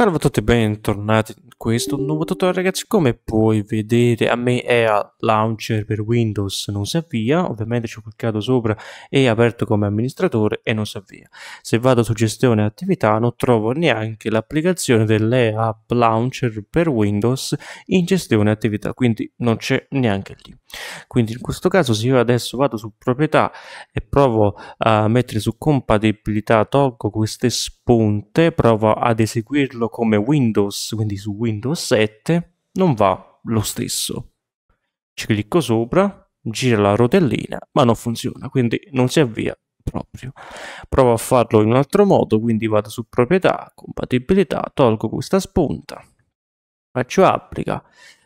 Salve a tutti e bentornati in questo nuovo tutorial ragazzi come puoi vedere a me EA Launcher per Windows non si avvia ovviamente ci ho cliccato sopra e aperto come amministratore e non si avvia se vado su gestione attività non trovo neanche l'applicazione dell'EA Launcher per Windows in gestione attività quindi non c'è neanche lì quindi in questo caso se io adesso vado su proprietà e provo a mettere su compatibilità tolgo queste spese ponte, prova ad eseguirlo come Windows, quindi su Windows 7, non va lo stesso. Ci clicco sopra, gira la rotellina, ma non funziona, quindi non si avvia proprio. Provo a farlo in un altro modo, quindi vado su proprietà, compatibilità, tolgo questa spunta, faccio applica,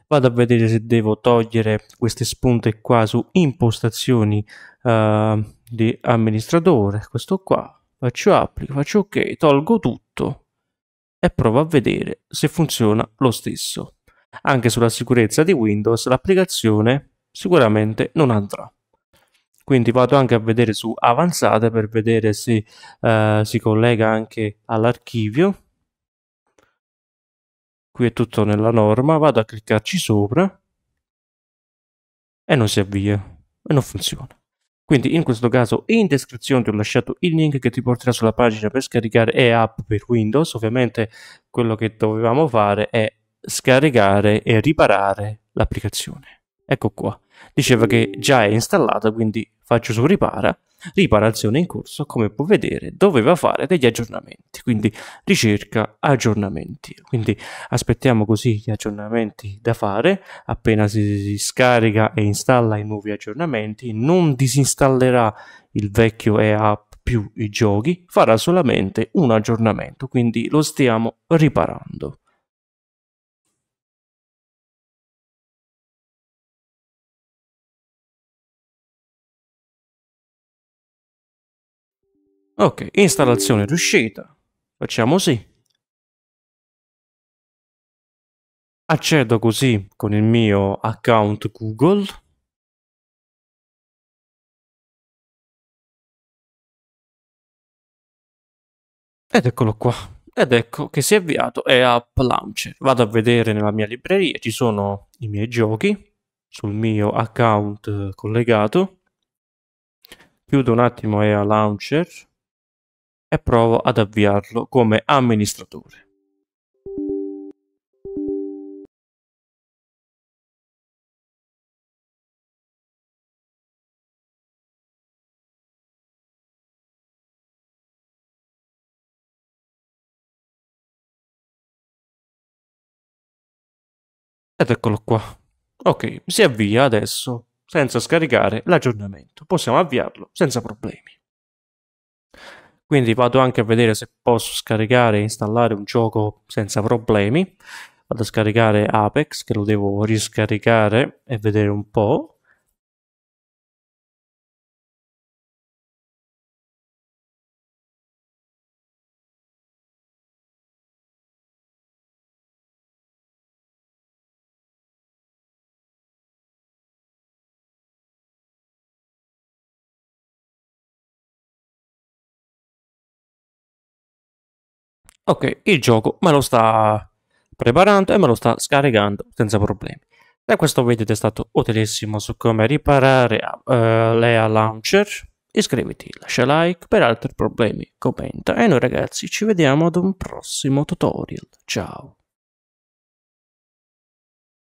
vado a vedere se devo togliere queste spunte qua su impostazioni eh, di amministratore, questo qua, faccio applica, faccio ok, tolgo tutto e provo a vedere se funziona lo stesso. Anche sulla sicurezza di Windows l'applicazione sicuramente non andrà. Quindi vado anche a vedere su avanzate per vedere se eh, si collega anche all'archivio. Qui è tutto nella norma, vado a cliccarci sopra e non si avvia e non funziona. Quindi in questo caso in descrizione ti ho lasciato il link che ti porterà sulla pagina per scaricare e-app per Windows. Ovviamente quello che dovevamo fare è scaricare e riparare l'applicazione. Ecco qua. Diceva che già è installata, quindi faccio su ripara riparazione in corso, come può vedere, doveva fare degli aggiornamenti, quindi ricerca aggiornamenti. Quindi aspettiamo così gli aggiornamenti da fare, appena si scarica e installa i nuovi aggiornamenti, non disinstallerà il vecchio e-app più i giochi, farà solamente un aggiornamento, quindi lo stiamo riparando. Ok, installazione riuscita. Facciamo sì. Accedo così con il mio account Google. Ed eccolo qua. Ed ecco che si è avviato è App Launcher. Vado a vedere nella mia libreria, ci sono i miei giochi sul mio account collegato. Chiudo un attimo EA Launcher e provo ad avviarlo come amministratore. Ed eccolo qua. Ok, si avvia adesso senza scaricare l'aggiornamento. Possiamo avviarlo senza problemi quindi vado anche a vedere se posso scaricare e installare un gioco senza problemi vado a scaricare Apex che lo devo riscaricare e vedere un po' Ok, il gioco me lo sta preparando e me lo sta scaricando senza problemi. Da questo video ti è stato utilissimo su come riparare uh, eh, l'EA Launcher. Iscriviti, lascia like, per altri problemi commenta e noi ragazzi ci vediamo ad un prossimo tutorial. Ciao!